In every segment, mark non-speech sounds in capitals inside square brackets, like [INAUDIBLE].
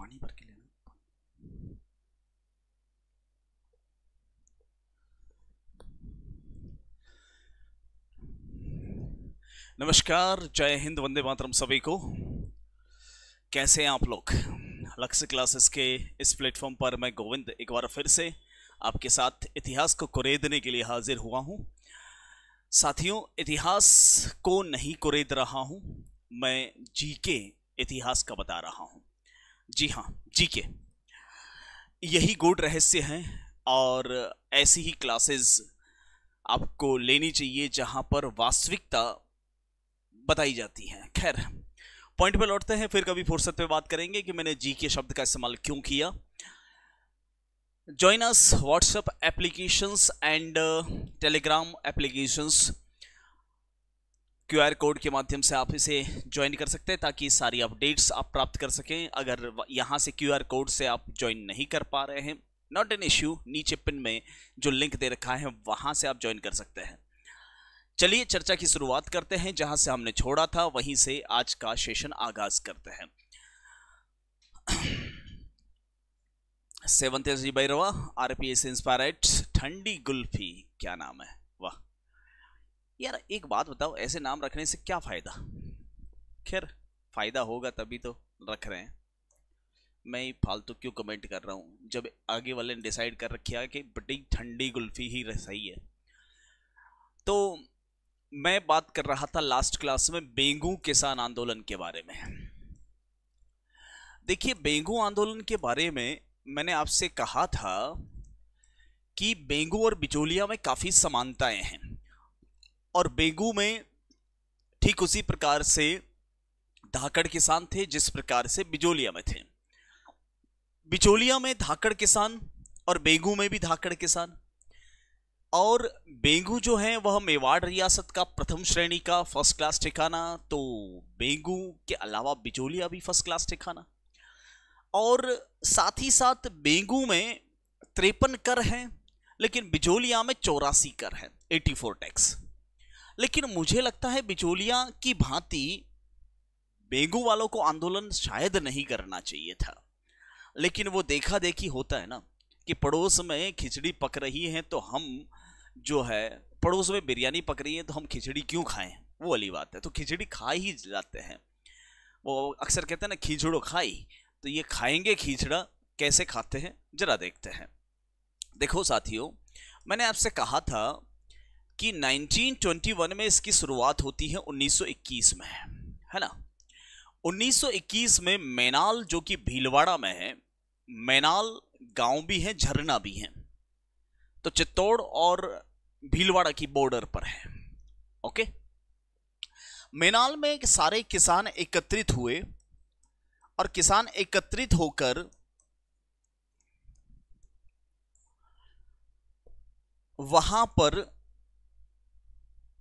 पानी भर के लेना नमस्कार जय हिंद वंदे मातरम सभी को कैसे हैं आप लोग लक्ष्य क्लासेस के इस प्लेटफॉर्म पर मैं गोविंद एक बार फिर से आपके साथ इतिहास को कुरेदने के लिए हाजिर हुआ हूं साथियों इतिहास को नहीं कुरेद रहा हूं मैं जीके इतिहास का बता रहा हूं जी हाँ जी के यही गोड रहस्य हैं और ऐसी ही क्लासेस आपको लेनी चाहिए जहाँ पर वास्तविकता बताई जाती है खैर पॉइंट पे लौटते हैं फिर कभी फुर्सत पे बात करेंगे कि मैंने जी के शब्द का इस्तेमाल क्यों किया join us WhatsApp applications and Telegram applications QR code के माध्यम से आप इसे ज्वाइन कर सकते हैं ताकि सारी अपडेट्स आप प्राप्त कर सकें अगर यहाँ से क्यूआर कोड से आप ज्वाइन नहीं कर पा रहे हैं नॉट एन इश्यू नीचे पिन में जो लिंक दे रखा है वहाँ से आप ज्वाइन कर सकते हैं चलिए चर्चा की शुरुआत करते हैं जहाँ से हमने छोड़ा था वहीं से आज का सेशन आगाज करते हैं सेवंत भैरवा आर पी एस इंस्पायर ठंडी गुल्फी क्या नाम है वाह यार एक बात बताओ ऐसे नाम रखने से क्या फ़ायदा खैर फ़ायदा होगा तभी तो रख रहे हैं मैं ही फालतू क्यों कमेंट कर रहा हूँ जब आगे वाले ने डिसाइड कर रखिया कि बड़ी ठंडी गुल्फी ही सही है तो मैं बात कर रहा था लास्ट क्लास में बेंगू किसान आंदोलन के बारे में देखिए बेंगू आंदोलन के बारे में मैंने आपसे कहा था कि बेंगू और बिचौलिया में काफ़ी समानताएं हैं और बेगू में ठीक उसी प्रकार से धाकड़ किसान थे जिस प्रकार से बिजोलिया में थे बिचोलिया में धाकड़ किसान और बेगू में भी धाकड़ किसान और बेगू जो है वह मेवाड़ रियासत का प्रथम श्रेणी का फर्स्ट क्लास ठिकाना तो बेगू के अलावा बिजोलिया भी फर्स्ट क्लास ठिकाना और साथ ही साथ बेगू में तिरपन कर हैं लेकिन बिजोलिया में चौरासी कर है एटी फोर टैक्स लेकिन मुझे लगता है बिचौलिया की भांति बेगू वालों को आंदोलन शायद नहीं करना चाहिए था लेकिन वो देखा देखी होता है ना कि पड़ोस में खिचड़ी पक रही है तो हम जो है पड़ोस में बिरयानी पक रही है तो हम खिचड़ी क्यों खाएं वो वाली बात है तो खिचड़ी खा ही जाते हैं वो अक्सर कहते हैं ना खिचड़ो खाई तो ये खाएंगे खिचड़ा कैसे खाते हैं जरा देखते हैं देखो साथियों मैंने आपसे कहा था कि 1921 में इसकी शुरुआत होती है 1921 में है ना 1921 में मैनाल जो कि भीलवाड़ा में है मैनाल गांव भी है झरना भी है तो चित्तौड़ और भीलवाड़ा की बॉर्डर पर है ओके मैनाल में सारे किसान एकत्रित हुए और किसान एकत्रित होकर वहां पर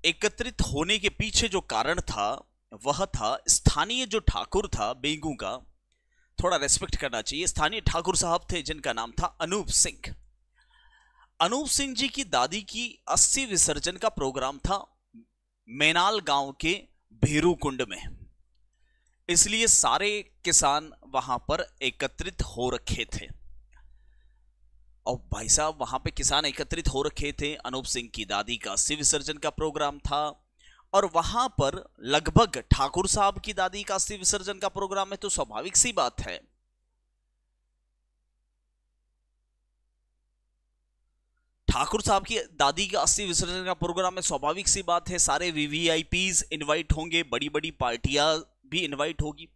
एकत्रित होने के पीछे जो कारण था वह था स्थानीय जो ठाकुर था बेंगू का थोड़ा रेस्पेक्ट करना चाहिए स्थानीय ठाकुर साहब थे जिनका नाम था अनूप सिंह अनूप सिंह जी की दादी की अस्थि विसर्जन का प्रोग्राम था मैनाल गांव के भेरू कुंड में इसलिए सारे किसान वहां पर एकत्रित हो रखे थे और भाई साहब वहाँ पे किसान एकत्रित हो रखे थे अनूप सिंह की दादी का अस्थि विसर्जन का प्रोग्राम था और वहाँ पर लगभग ठाकुर साहब की दादी का अस्थि विसर्जन का प्रोग्राम है तो स्वाभाविक सी बात है ठाकुर साहब की दादी का अस्थि विसर्जन का प्रोग्राम है स्वाभाविक सी बात है सारे वीवीआईपी इन्वाइट होंगे बड़ी बड़ी पार्टियां भी इन्वाइट होगी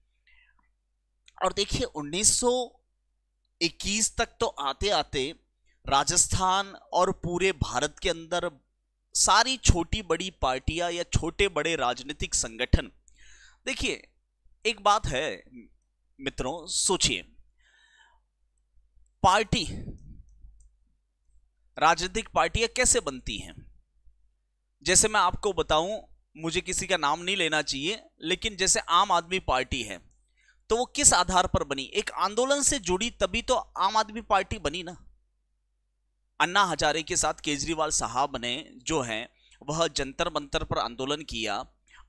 और देखिए 1921 तक तो आते आते राजस्थान और पूरे भारत के अंदर सारी छोटी बड़ी पार्टियां या छोटे बड़े राजनीतिक संगठन देखिए एक बात है मित्रों सोचिए पार्टी राजनीतिक पार्टियां कैसे बनती हैं जैसे मैं आपको बताऊं मुझे किसी का नाम नहीं लेना चाहिए लेकिन जैसे आम आदमी पार्टी है तो वो किस आधार पर बनी एक आंदोलन से जुड़ी तभी तो आम आदमी पार्टी बनी ना अन्ना हजारे के साथ केजरीवाल साहब ने जो है वह जंतर मंतर पर आंदोलन किया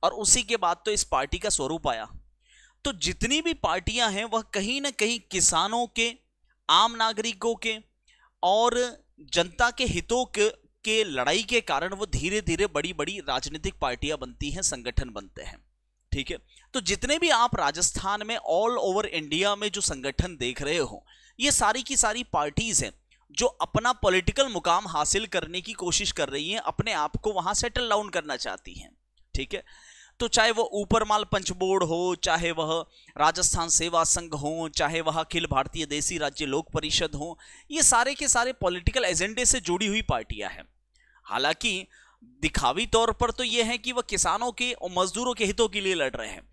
और उसी के बाद तो इस पार्टी का स्वरूप आया तो जितनी भी पार्टियां हैं वह कहीं ना कहीं किसानों के आम नागरिकों के और जनता के हितों के, के लड़ाई के कारण वो धीरे धीरे बड़ी बड़ी राजनीतिक पार्टियां बनती हैं संगठन बनते हैं ठीक है तो जितने भी आप राजस्थान में ऑल ओवर इंडिया में जो संगठन देख रहे हो ये सारी की सारी पार्टीज हैं जो अपना पॉलिटिकल मुकाम हासिल करने की कोशिश कर रही हैं अपने आप को वहां सेटल डाउन करना चाहती हैं ठीक है तो चाहे वह ऊपरमाल बोर्ड हो चाहे वह राजस्थान सेवा संघ हो चाहे वह अखिल भारतीय देसी राज्य लोक परिषद हो ये सारे के सारे पॉलिटिकल एजेंडे से जुड़ी हुई पार्टियां हैं हालांकि दिखावी तौर पर तो ये है कि वह किसानों के और मजदूरों के हितों के लिए लड़ रहे हैं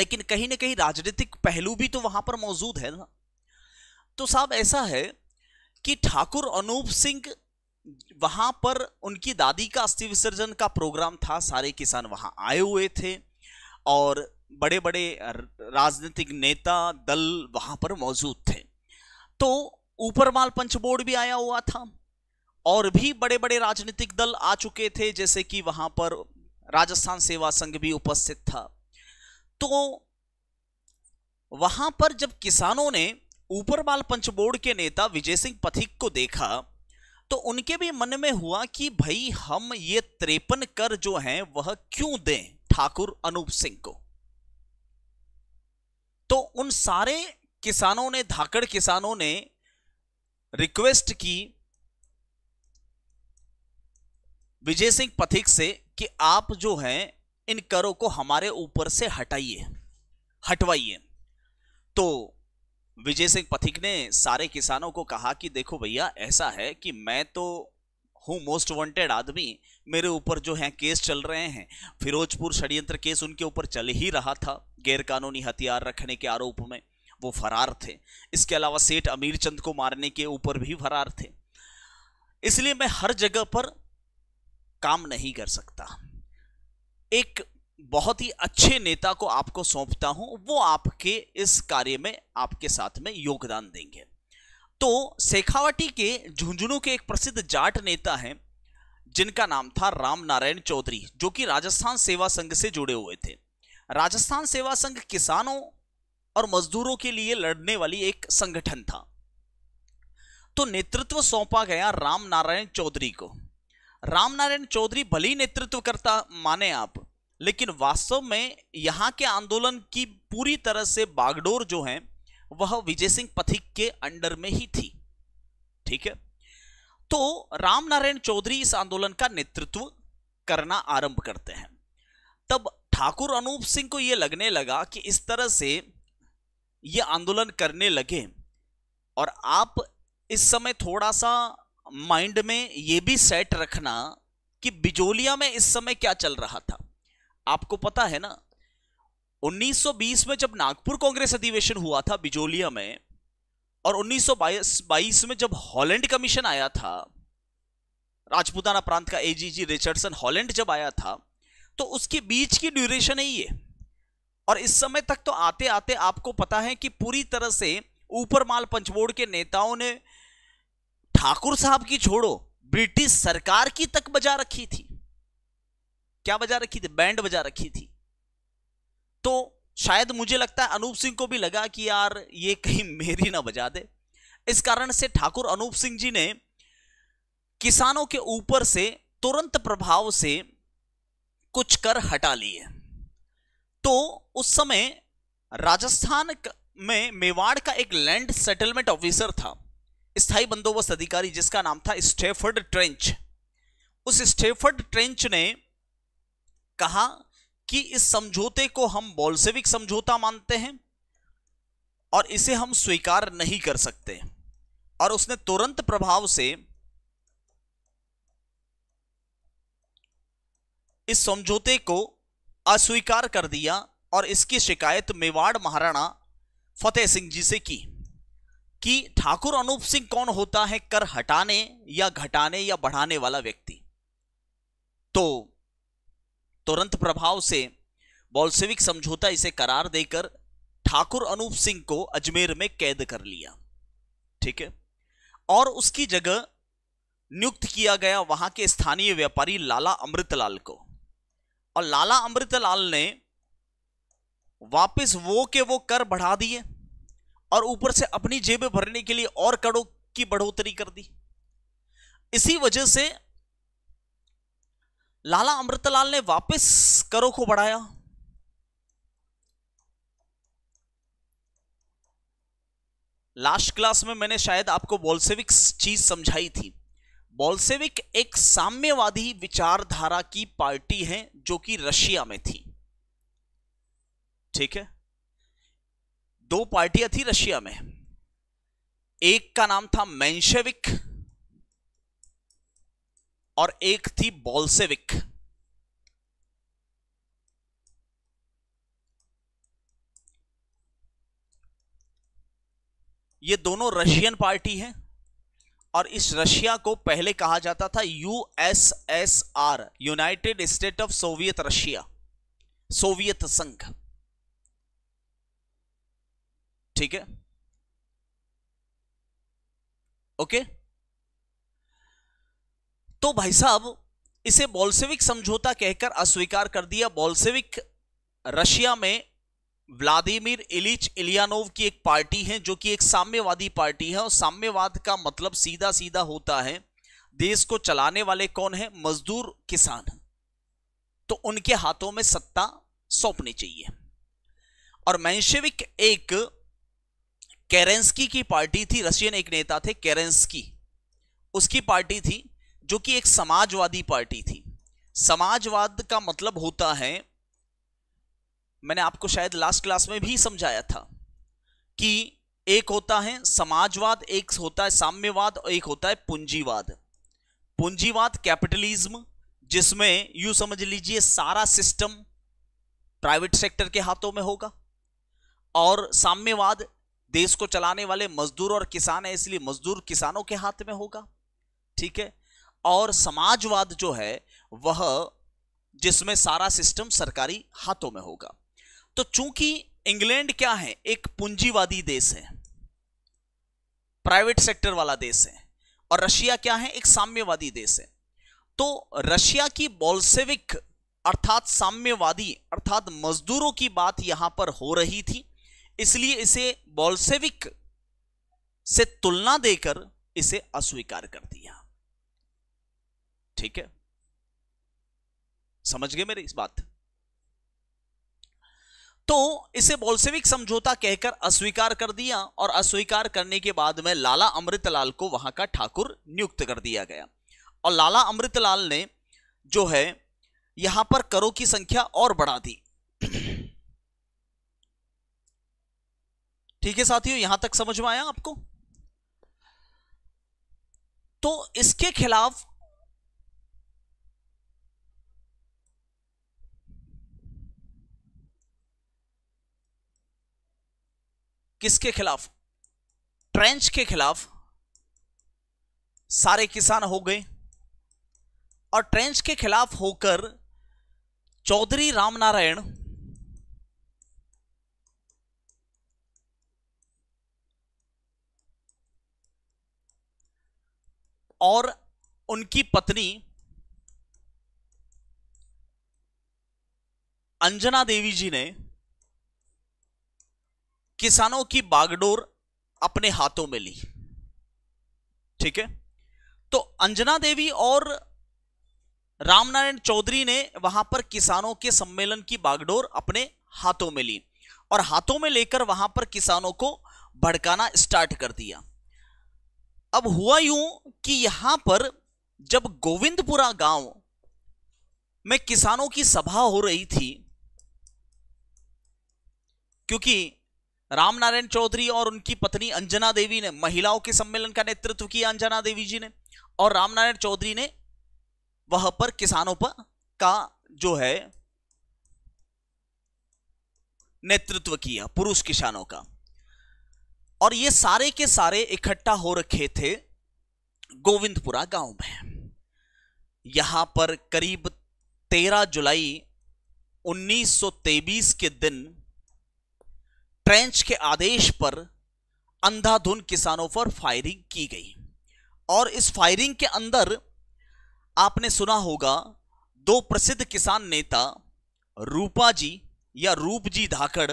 लेकिन कहीं ना कहीं राजनीतिक पहलू भी तो वहां पर मौजूद है ना तो साहब ऐसा है कि ठाकुर अनूप सिंह वहां पर उनकी दादी का अस्थि विसर्जन का प्रोग्राम था सारे किसान वहां आए हुए थे और बड़े बड़े राजनीतिक नेता दल वहां पर मौजूद थे तो ऊपरमाल पंच बोर्ड भी आया हुआ था और भी बड़े बड़े राजनीतिक दल आ चुके थे जैसे कि वहां पर राजस्थान सेवा संघ भी उपस्थित था तो वहां पर जब किसानों ने पंच बोर्ड के नेता विजय सिंह पथिक को देखा तो उनके भी मन में हुआ कि भाई हम ये त्रेपन कर जो हैं वह क्यों दें ठाकुर अनूप सिंह को तो उन सारे किसानों ने धाकड़ किसानों ने रिक्वेस्ट की विजय सिंह पथिक से कि आप जो हैं इन करों को हमारे ऊपर से हटाइए हटवाइए तो विजय सिंह पथिक ने सारे किसानों को कहा कि देखो भैया ऐसा है कि मैं तो हूँ मोस्ट वांटेड आदमी मेरे ऊपर जो हैं केस चल रहे हैं फिरोजपुर षड्यंत्र केस उनके ऊपर चल ही रहा था गैरकानूनी हथियार रखने के आरोप में वो फरार थे इसके अलावा सेठ अमीर चंद को मारने के ऊपर भी फरार थे इसलिए मैं हर जगह पर काम नहीं कर सकता एक बहुत ही अच्छे नेता को आपको सौंपता हूं वो आपके इस कार्य में आपके साथ में योगदान देंगे तो शेखावटी के झुंझुनू के एक प्रसिद्ध जाट नेता हैं जिनका नाम था राम नारायण चौधरी जो कि राजस्थान सेवा संघ से जुड़े हुए थे राजस्थान सेवा संघ किसानों और मजदूरों के लिए लड़ने वाली एक संगठन था तो नेतृत्व सौंपा गया राम नारायण चौधरी को राम नारायण चौधरी भले ही नेतृत्व करता माने आप लेकिन वास्तव में यहाँ के आंदोलन की पूरी तरह से बागडोर जो है वह विजय सिंह पथिक के अंडर में ही थी ठीक है तो रामनारायण चौधरी इस आंदोलन का नेतृत्व करना आरंभ करते हैं तब ठाकुर अनूप सिंह को यह लगने लगा कि इस तरह से ये आंदोलन करने लगे और आप इस समय थोड़ा सा माइंड में ये भी सेट रखना कि बिजोलिया में इस समय क्या चल रहा था आपको पता है ना 1920 में जब नागपुर कांग्रेस अधिवेशन हुआ था बिजोलिया में और 1922 में जब हॉलैंड कमीशन आया था राजपूताना प्रांत का एजीजी रिचर्डसन हॉलैंड जब आया था तो उसके बीच की ड्यूरेशन है ये और इस समय तक तो आते आते आपको पता है कि पूरी तरह से ऊपरमाल पंचमोड़ के नेताओं ने ठाकुर साहब की छोड़ो ब्रिटिश सरकार की तक बजा रखी थी क्या बजा रखी थी बैंड बजा रखी थी तो शायद मुझे लगता है अनूप सिंह को भी लगा कि यार ये कहीं मेरी ना बजा दे इस कारण से ठाकुर अनूप सिंह जी ने किसानों के ऊपर से तुरंत प्रभाव से कुछ कर हटा लिए तो उस समय राजस्थान में मेवाड़ का एक लैंड सेटलमेंट ऑफिसर था स्थायी बंदोबस्त अधिकारी जिसका नाम था स्टेफर्ड ट्रेंच उस स्टेफर्ड ट्रेंच ने कहा कि इस समझौते को हम बोल्सेविक समझौता मानते हैं और इसे हम स्वीकार नहीं कर सकते और उसने तुरंत प्रभाव से इस समझौते को अस्वीकार कर दिया और इसकी शिकायत मेवाड़ महाराणा फतेह सिंह जी से की कि ठाकुर अनूप सिंह कौन होता है कर हटाने या घटाने या बढ़ाने वाला व्यक्ति तो तुरंत प्रभाव से बोल्सेविक समझौता इसे करार देकर ठाकुर अनूप सिंह को अजमेर में कैद कर लिया ठीक है और उसकी जगह नियुक्त किया गया वहां के स्थानीय व्यापारी लाला अमृतलाल को और लाला अमृतलाल ने वापस वो के वो कर बढ़ा दिए और ऊपर से अपनी जेब भरने के लिए और करों की बढ़ोतरी कर दी इसी वजह से लाला अमृतलाल ने वापस करो को बढ़ाया लास्ट क्लास में मैंने शायद आपको बोल्सेविक चीज समझाई थी बोल्सेविक एक साम्यवादी विचारधारा की पार्टी है जो कि रशिया में थी ठीक है दो पार्टियां थी रशिया में एक का नाम था मैंशेविक और एक थी बॉल्सेविक ये दोनों रशियन पार्टी हैं और इस रशिया को पहले कहा जाता था USSR United State of Soviet Russia Soviet संघ ठीक है ओके okay? तो भाई साहब इसे बोल्सेविक समझौता कहकर अस्वीकार कर दिया बोल्सेविक रशिया में व्लादिमीर इलिच इलियानोव की एक पार्टी है जो कि एक साम्यवादी पार्टी है और साम्यवाद का मतलब सीधा सीधा होता है देश को चलाने वाले कौन है मजदूर किसान तो उनके हाथों में सत्ता सौंपनी चाहिए और मैंशेविक एक कैरेंस्की की पार्टी थी रशियन एक नेता थे कैरेंस्की उसकी पार्टी थी जो कि एक समाजवादी पार्टी थी समाजवाद का मतलब होता है मैंने आपको शायद लास्ट क्लास में भी समझाया था कि एक होता है समाजवाद एक होता है साम्यवाद और एक होता है पूंजीवाद पूंजीवाद कैपिटलिज्म जिसमें यू समझ लीजिए सारा सिस्टम प्राइवेट सेक्टर के हाथों में होगा और साम्यवाद देश को चलाने वाले मजदूर और किसान है इसलिए मजदूर किसानों के हाथ में होगा ठीक है और समाजवाद जो है वह जिसमें सारा सिस्टम सरकारी हाथों में होगा तो चूंकि इंग्लैंड क्या है एक पूंजीवादी देश है प्राइवेट सेक्टर वाला देश है और रशिया क्या है एक साम्यवादी देश है तो रशिया की बोल्सेविक अर्थात साम्यवादी अर्थात मजदूरों की बात यहां पर हो रही थी इसलिए इसे बोल्सेविक से तुलना देकर इसे अस्वीकार कर दिया ठीक है समझ गए मेरी इस बात तो इसे बोल्सेविक समझौता कहकर अस्वीकार कर दिया और अस्वीकार करने के बाद में लाला अमृतलाल को वहां का ठाकुर नियुक्त कर दिया गया और लाला अमृतलाल ने जो है यहां पर करों की संख्या और बढ़ा दी ठीक है साथियों यहां तक समझ में आया आपको तो इसके खिलाफ किसके खिलाफ ट्रेंच के खिलाफ सारे किसान हो गए और ट्रेंच के खिलाफ होकर चौधरी रामनारायण और उनकी पत्नी अंजना देवी जी ने किसानों की बागडोर अपने हाथों में ली ठीक है तो अंजना देवी और रामनारायण चौधरी ने वहां पर किसानों के सम्मेलन की बागडोर अपने हाथों में ली और हाथों में लेकर वहां पर किसानों को भड़काना स्टार्ट कर दिया अब हुआ यूं कि यहां पर जब गोविंदपुरा गांव में किसानों की सभा हो रही थी क्योंकि रामनारायण चौधरी और उनकी पत्नी अंजना देवी ने महिलाओं के सम्मेलन का नेतृत्व किया अंजना देवी जी ने और रामनारायण चौधरी ने वह पर किसानों पर का जो है नेतृत्व किया पुरुष किसानों का और ये सारे के सारे इकट्ठा हो रखे थे गोविंदपुरा गांव में यहां पर करीब 13 जुलाई 1923 के दिन ट्रेंच के आदेश पर अंधाधुन किसानों पर फायरिंग की गई और इस फायरिंग के अंदर आपने सुना होगा दो प्रसिद्ध किसान नेता रूपा जी या रूप जी धाकड़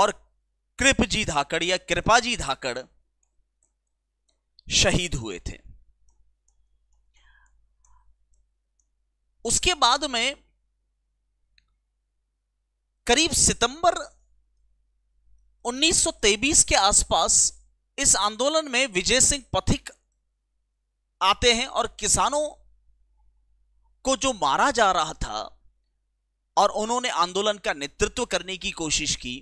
और कृप जी धाकड़ या कृपा जी धाकड़ शहीद हुए थे उसके बाद में करीब सितंबर 1923 के आसपास इस आंदोलन में विजय सिंह पथिक आते हैं और किसानों को जो मारा जा रहा था और उन्होंने आंदोलन का नेतृत्व करने की कोशिश की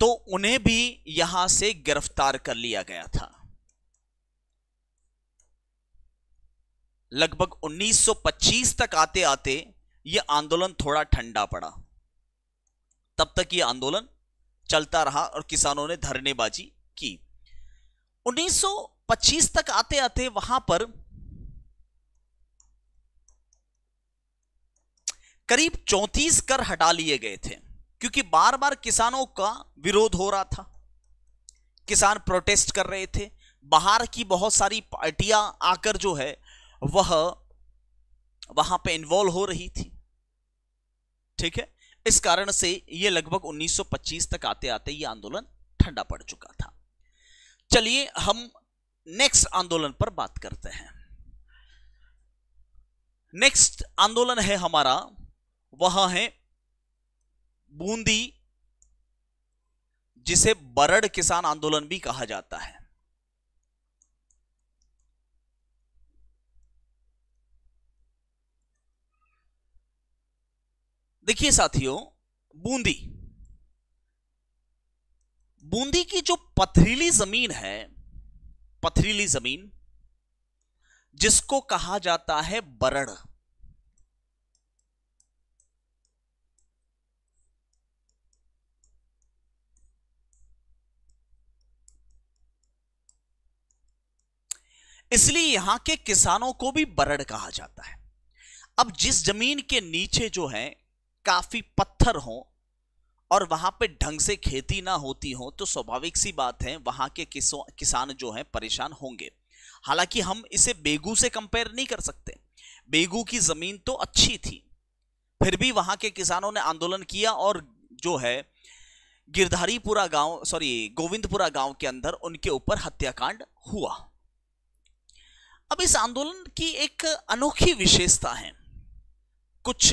तो उन्हें भी यहां से गिरफ्तार कर लिया गया था लगभग 1925 तक आते आते यह आंदोलन थोड़ा ठंडा पड़ा तब तक ये आंदोलन चलता रहा और किसानों ने धरनेबाजी की 1925 तक आते आते वहां पर करीब 34 कर हटा लिए गए थे क्योंकि बार बार किसानों का विरोध हो रहा था किसान प्रोटेस्ट कर रहे थे बाहर की बहुत सारी पार्टियां आकर जो है वह वहां पे इन्वॉल्व हो रही थी ठीक है इस कारण से ये लगभग 1925 तक आते आते ये आंदोलन ठंडा पड़ चुका था चलिए हम नेक्स्ट आंदोलन पर बात करते हैं नेक्स्ट आंदोलन है हमारा वह है बूंदी जिसे बरड़ किसान आंदोलन भी कहा जाता है देखिए साथियों बूंदी बूंदी की जो पथरीली जमीन है पथरीली जमीन जिसको कहा जाता है बरड़ इसलिए यहां के किसानों को भी बरड़ कहा जाता है अब जिस जमीन के नीचे जो है काफ़ी पत्थर हों और वहाँ पे ढंग से खेती ना होती हो तो स्वाभाविक सी बात है वहाँ के किसान जो हैं परेशान होंगे हालांकि हम इसे बेगू से कंपेयर नहीं कर सकते बेगू की ज़मीन तो अच्छी थी फिर भी वहाँ के किसानों ने आंदोलन किया और जो है गिरधारीपुरा गांव सॉरी गोविंदपुरा गांव के अंदर उनके ऊपर हत्याकांड हुआ अब इस आंदोलन की एक अनोखी विशेषता है कुछ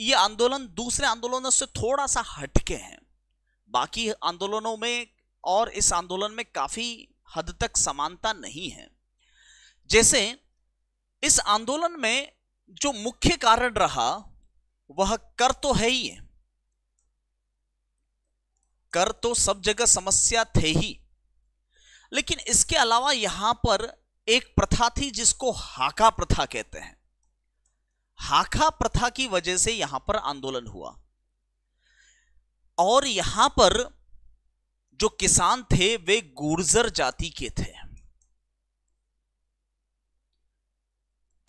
ये आंदोलन दूसरे आंदोलनों से थोड़ा सा हटके हैं बाकी आंदोलनों में और इस आंदोलन में काफी हद तक समानता नहीं है जैसे इस आंदोलन में जो मुख्य कारण रहा वह कर तो है ही कर तो सब जगह समस्या थे ही लेकिन इसके अलावा यहां पर एक प्रथा थी जिसको हाका प्रथा कहते हैं हाखा प्रथा की वजह से यहां पर आंदोलन हुआ और यहां पर जो किसान थे वे गुर्जर जाति के थे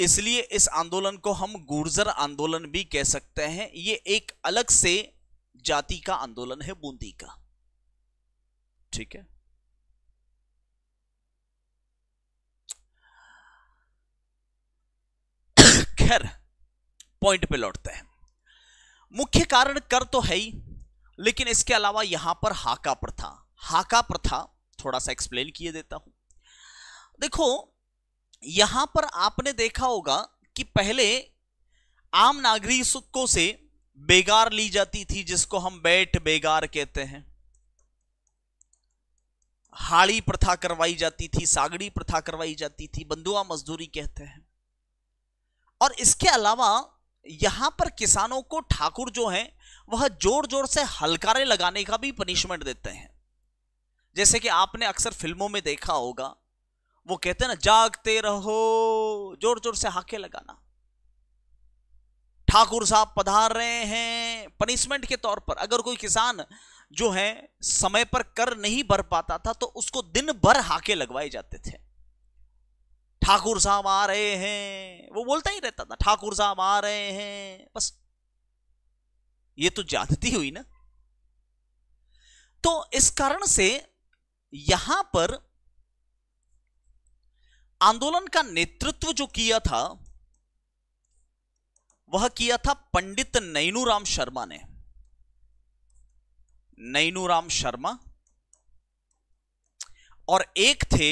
इसलिए इस आंदोलन को हम गुर्जर आंदोलन भी कह सकते हैं ये एक अलग से जाति का आंदोलन है बूंदी का ठीक है [COUGHS] खैर पॉइंट पे लौटते हैं मुख्य कारण कर तो है ही लेकिन इसके अलावा यहां पर हाका प्रथा हाका प्रथा थोड़ा सा एक्सप्लेन किए देता हूं देखो यहां पर आपने देखा होगा कि पहले आम नागरिकों से बेगार ली जाती थी जिसको हम बैठ बेगार कहते हैं हाड़ी प्रथा करवाई जाती थी सागड़ी प्रथा करवाई जाती थी बंधुआ मजदूरी कहते हैं और इसके अलावा यहां पर किसानों को ठाकुर जो हैं वह जोर जोर से हलकारे लगाने का भी पनिशमेंट देते हैं जैसे कि आपने अक्सर फिल्मों में देखा होगा वो कहते हैं ना जागते रहो जोर जोर से हाके लगाना ठाकुर साहब पधार रहे हैं पनिशमेंट के तौर पर अगर कोई किसान जो है समय पर कर नहीं भर पाता था तो उसको दिन भर हाके लगवाए जाते थे ठाकुर साहब आ रहे हैं वो बोलता ही रहता था ठाकुर साहब आ रहे हैं बस ये तो ज्यादती हुई ना तो इस कारण से यहां पर आंदोलन का नेतृत्व जो किया था वह किया था पंडित नैनूराम शर्मा ने नैनूराम शर्मा और एक थे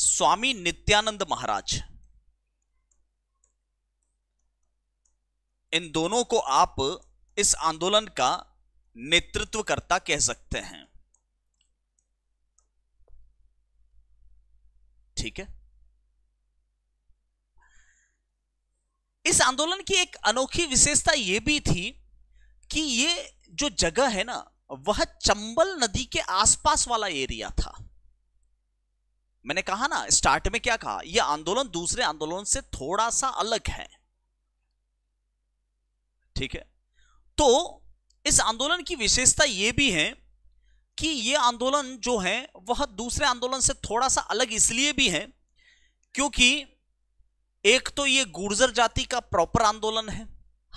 स्वामी नित्यानंद महाराज इन दोनों को आप इस आंदोलन का नेतृत्वकर्ता कह सकते हैं ठीक है इस आंदोलन की एक अनोखी विशेषता यह भी थी कि ये जो जगह है ना वह चंबल नदी के आसपास वाला एरिया था मैंने कहा ना स्टार्ट में क्या कहा यह आंदोलन दूसरे आंदोलन से थोड़ा सा अलग है ठीक है तो इस आंदोलन की विशेषता यह भी है कि यह आंदोलन जो है वह दूसरे आंदोलन से थोड़ा सा अलग इसलिए भी है क्योंकि एक तो यह गुर्जर जाति का प्रॉपर आंदोलन है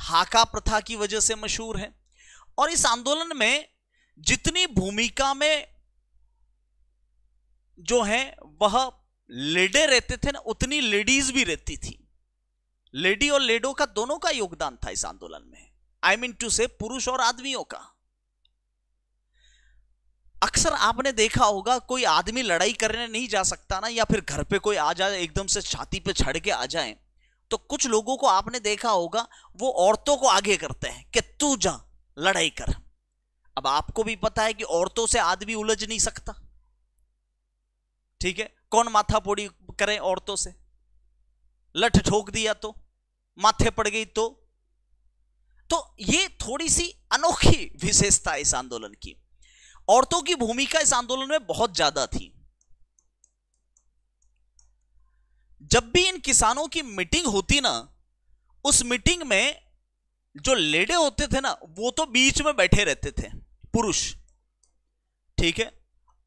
हाका प्रथा की वजह से मशहूर है और इस आंदोलन में जितनी भूमिका में जो हैं वह लेडे रहते थे ना उतनी लेडीज भी रहती थी लेडी और लेडो का दोनों का योगदान था इस आंदोलन में आई मीन टू से पुरुष और आदमियों का अक्सर आपने देखा होगा कोई आदमी लड़ाई करने नहीं जा सकता ना या फिर घर पे कोई आ जाए एकदम से छाती पे छड़ के आ जाए तो कुछ लोगों को आपने देखा होगा वो औरतों को आगे करते हैं कि तू जा लड़ाई कर अब आपको भी पता है कि औरतों से आदमी उलझ नहीं सकता ठीक है कौन पोड़ी करे औरतों से लठ ठोक दिया तो माथे पड़ गई तो तो ये थोड़ी सी अनोखी विशेषता इस आंदोलन की औरतों की भूमिका इस आंदोलन में बहुत ज्यादा थी जब भी इन किसानों की मीटिंग होती ना उस मीटिंग में जो लेडे होते थे ना वो तो बीच में बैठे रहते थे पुरुष ठीक है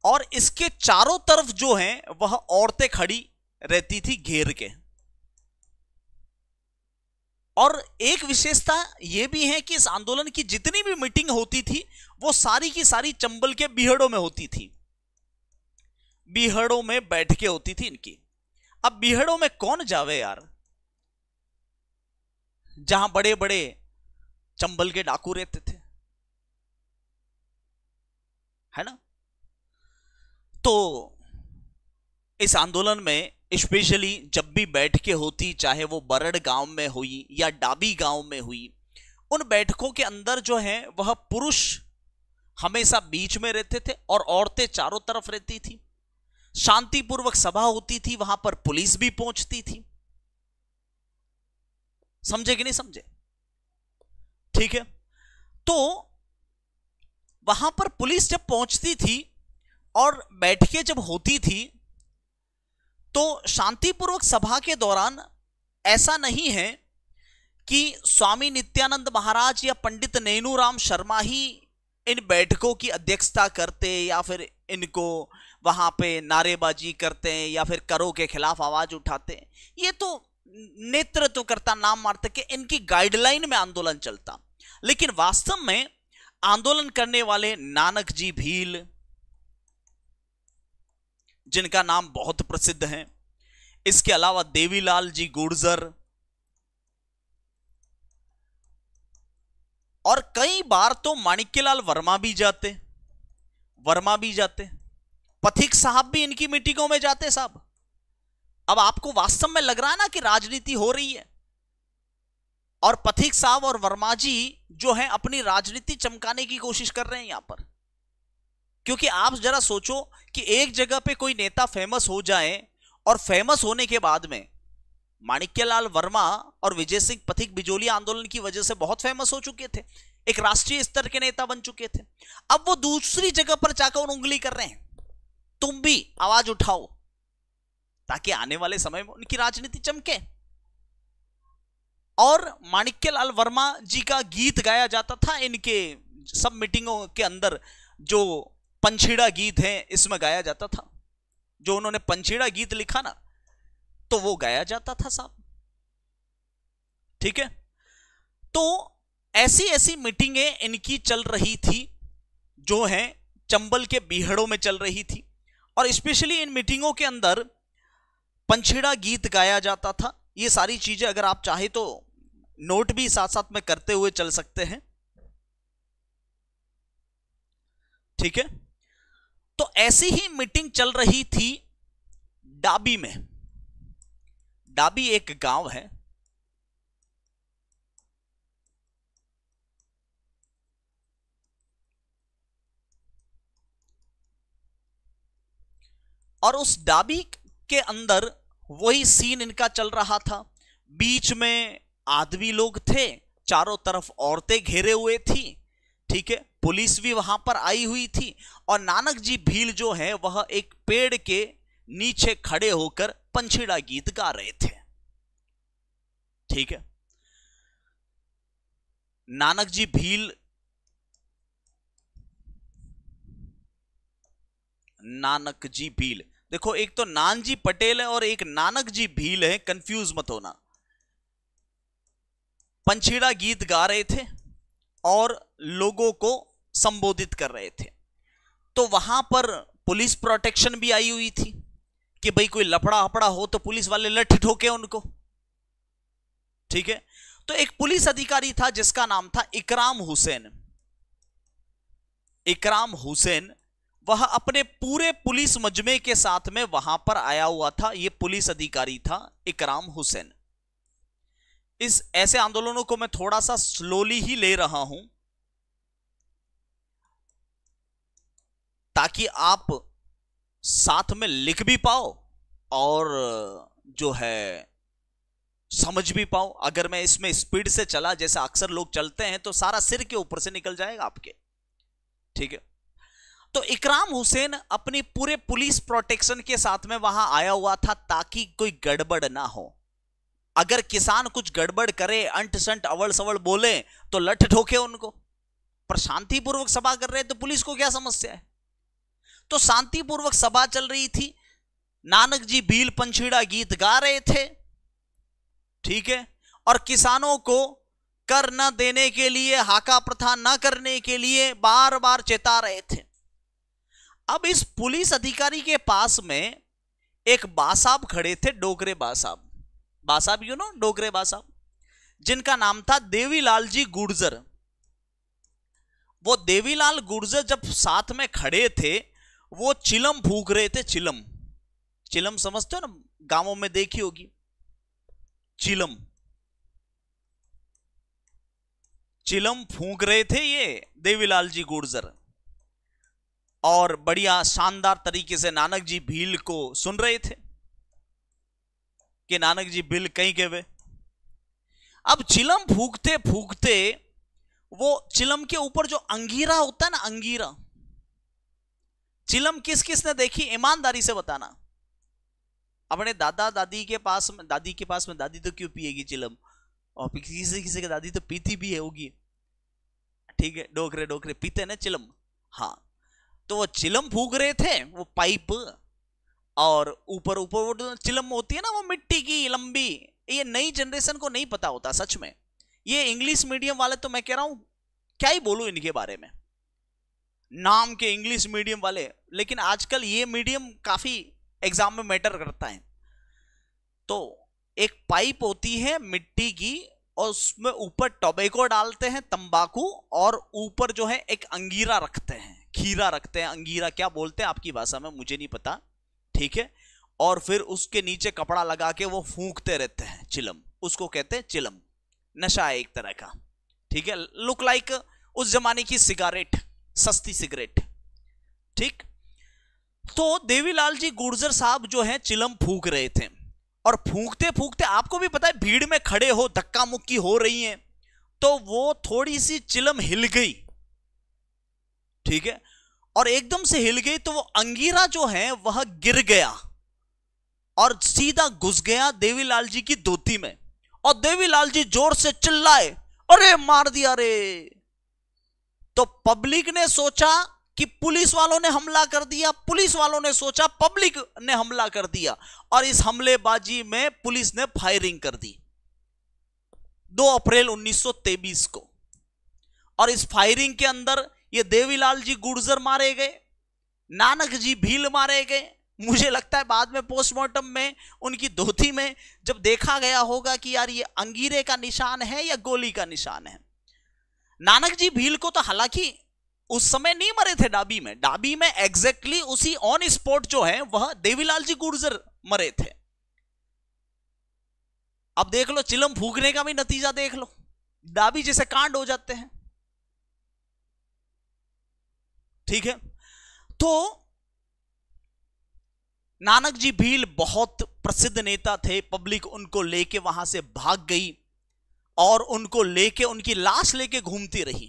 और इसके चारों तरफ जो है वह औरतें खड़ी रहती थी घेर के और एक विशेषता यह भी है कि इस आंदोलन की जितनी भी मीटिंग होती थी वो सारी की सारी चंबल के बिहड़ों में होती थी बिहड़ों में बैठ के होती थी इनकी अब बिहड़ों में कौन जावे यार जहां बड़े बड़े चंबल के डाकू रहते थे है ना तो इस आंदोलन में स्पेशली जब भी बैठकें होती चाहे वो बरड़ गांव में हुई या डाबी गांव में हुई उन बैठकों के अंदर जो है वह पुरुष हमेशा बीच में रहते थे और औरतें चारों तरफ रहती थी शांतिपूर्वक सभा होती थी वहां पर पुलिस भी पहुंचती थी समझे कि नहीं समझे ठीक है तो वहां पर पुलिस जब पहुंचती थी और बैठकें जब होती थी तो शांतिपूर्वक सभा के दौरान ऐसा नहीं है कि स्वामी नित्यानंद महाराज या पंडित नेनूराम शर्मा ही इन बैठकों की अध्यक्षता करते या फिर इनको वहाँ पे नारेबाजी करते हैं या फिर करो के खिलाफ आवाज़ उठाते ये तो नेतृत्व करता नाम मारते के इनकी गाइडलाइन में आंदोलन चलता लेकिन वास्तव में आंदोलन करने वाले नानक जी भील जिनका नाम बहुत प्रसिद्ध है इसके अलावा देवीलाल जी गुर्जर और कई बार तो माणिक्यलाल वर्मा भी जाते वर्मा भी जाते पथिक साहब भी इनकी मीटिंगों में जाते साहब अब आपको वास्तव में लग रहा है ना कि राजनीति हो रही है और पथिक साहब और वर्मा जी जो है अपनी राजनीति चमकाने की कोशिश कर रहे हैं यहां पर क्योंकि आप जरा सोचो कि एक जगह पे कोई नेता फेमस हो जाए और फेमस होने के बाद में माणिक्यलाल वर्मा और विजय सिंह पथिक बिजोलिया आंदोलन की वजह से बहुत फेमस हो चुके थे एक राष्ट्रीय स्तर के नेता बन चुके थे अब वो दूसरी जगह पर जाकर उंगली कर रहे हैं तुम भी आवाज उठाओ ताकि आने वाले समय में उनकी राजनीति चमके और माणिक्यलाल वर्मा जी का गीत गाया जाता था इनके सब मीटिंगों के अंदर जो पंछीड़ा गीत है इसमें गाया जाता था जो उन्होंने पंछीड़ा गीत लिखा ना तो वो गाया जाता था साहब ठीक है तो ऐसी ऐसी मीटिंगें इनकी चल रही थी जो है चंबल के बीहड़ों में चल रही थी और स्पेशली इन मीटिंगों के अंदर पंछीड़ा गीत गाया जाता था ये सारी चीज़ें अगर आप चाहे तो नोट भी साथ साथ में करते हुए चल सकते हैं ठीक है तो ऐसी ही मीटिंग चल रही थी डाबी में डाबी एक गांव है और उस डाबी के अंदर वही सीन इनका चल रहा था बीच में आदमी लोग थे चारों तरफ औरतें घेरे हुए थी ठीक है पुलिस भी वहां पर आई हुई थी और नानक जी भील जो है वह एक पेड़ के नीचे खड़े होकर पंछीड़ा गीत गा रहे थे ठीक है नानक जी भील नानक जी भील देखो एक तो नान जी पटेल है और एक नानक जी भील है कंफ्यूज मत होना पंछीड़ा गीत गा रहे थे और लोगों को संबोधित कर रहे थे तो वहां पर पुलिस प्रोटेक्शन भी आई हुई थी कि भाई कोई लफड़ा हपड़ा हो तो पुलिस वाले लठ ठोके उनको ठीक है तो एक पुलिस अधिकारी था जिसका नाम था इकराम हुसैन इकराम हुसैन वह अपने पूरे पुलिस मजमे के साथ में वहां पर आया हुआ था यह पुलिस अधिकारी था इकराम हुसैन इस ऐसे आंदोलनों को मैं थोड़ा सा स्लोली ही ले रहा हूं ताकि आप साथ में लिख भी पाओ और जो है समझ भी पाओ अगर मैं इसमें स्पीड से चला जैसे अक्सर लोग चलते हैं तो सारा सिर के ऊपर से निकल जाएगा आपके ठीक है तो इकराम हुसैन अपनी पूरे पुलिस प्रोटेक्शन के साथ में वहां आया हुआ था ताकि कोई गड़बड़ ना हो अगर किसान कुछ गड़बड़ करे अंट संट अवल सवल बोले तो लठ ठोके उनको पर शांतिपूर्वक सभा कर रहे तो पुलिस को क्या समस्या है तो शांतिपूर्वक सभा चल रही थी नानक जी भील पंछीड़ा गीत गा रहे थे ठीक है और किसानों को कर न देने के लिए हाका प्रथा न करने के लिए बार बार चेता रहे थे अब इस पुलिस अधिकारी के पास में एक बासाब खड़े थे डोगरे बासाब बासाब यू नो डोगरे बासाब जिनका नाम था देवीलाल जी गुर्जर वो देवीलाल गुर्जर जब साथ में खड़े थे वो चिलम फूक रहे थे चिलम चिलम समझते हो ना गांवों में देखी होगी चिलम चिलम फूक रहे थे ये देवीलाल जी गुर्जर और बढ़िया शानदार तरीके से नानक जी भील को सुन रहे थे कि नानक जी भील कहीं के वे अब चिलम फूकते फूकते वो चिलम के ऊपर जो अंगीरा होता है ना अंगीरा चिलम किस किसने देखी ईमानदारी से बताना अपने दादा दादी के पास दादी के पास में दादी तो क्यों पिएगी चिलम और किसी किसी के दादी तो पीती भी है होगी ठीक है डोकरे डोकरे पीते ना चिलम हाँ तो वो चिलम फूक रहे थे वो पाइप और ऊपर ऊपर वो चिलम होती है ना वो मिट्टी की लंबी ये नई जनरेशन को नहीं पता होता सच में ये इंग्लिश मीडियम वाले तो मैं कह रहा हूं क्या ही बोलू इनके बारे में नाम के इंग्लिश मीडियम वाले लेकिन आजकल ये मीडियम काफ़ी एग्जाम में मैटर करता है तो एक पाइप होती है मिट्टी की और उसमें ऊपर टोबेको डालते हैं तंबाकू और ऊपर जो है एक अंगीरा रखते हैं खीरा रखते हैं अंगीरा क्या बोलते हैं आपकी भाषा में मुझे नहीं पता ठीक है और फिर उसके नीचे कपड़ा लगा के वो फूंकते रहते हैं चिलम उसको कहते हैं चिलम नशा है एक तरह का ठीक है लुक लाइक उस जमाने की सिगारेट सस्ती सिगरेट ठीक तो देवीलाल जी गुर्जर साहब जो है चिलम फूक रहे थे और फूकते फूकते आपको भी पता है भीड़ में खड़े हो धक्का मुक्की हो रही है तो वो थोड़ी सी चिलम हिल गई ठीक है और एकदम से हिल गई तो वो अंगीरा जो है वह गिर गया और सीधा घुस गया देवीलाल जी की धोती में और देवीलाल जी जोर से चिल्लाए अरे मार दिया रे तो पब्लिक ने सोचा कि पुलिस वालों ने हमला कर दिया पुलिस वालों ने सोचा पब्लिक ने हमला कर दिया और इस हमलेबाजी में पुलिस ने फायरिंग कर दी 2 अप्रैल 1923 को और इस फायरिंग के अंदर ये देवीलाल जी गुर्जर मारे गए नानक जी भील मारे गए मुझे लगता है बाद में पोस्टमार्टम में उनकी धोती में जब देखा गया होगा कि यार ये अंगीरे का निशान है या गोली का निशान है नानक जी भील को तो हालांकि उस समय नहीं मरे थे डाबी में डाबी में एग्जैक्टली exactly उसी ऑन स्पॉट जो है वह देवीलाल जी गुर्जर मरे थे अब देख लो चिलम फूकने का भी नतीजा देख लो डाबी जैसे कांड हो जाते हैं ठीक है तो नानक जी भील बहुत प्रसिद्ध नेता थे पब्लिक उनको लेके वहां से भाग गई और उनको लेके उनकी लाश लेके घूमती रही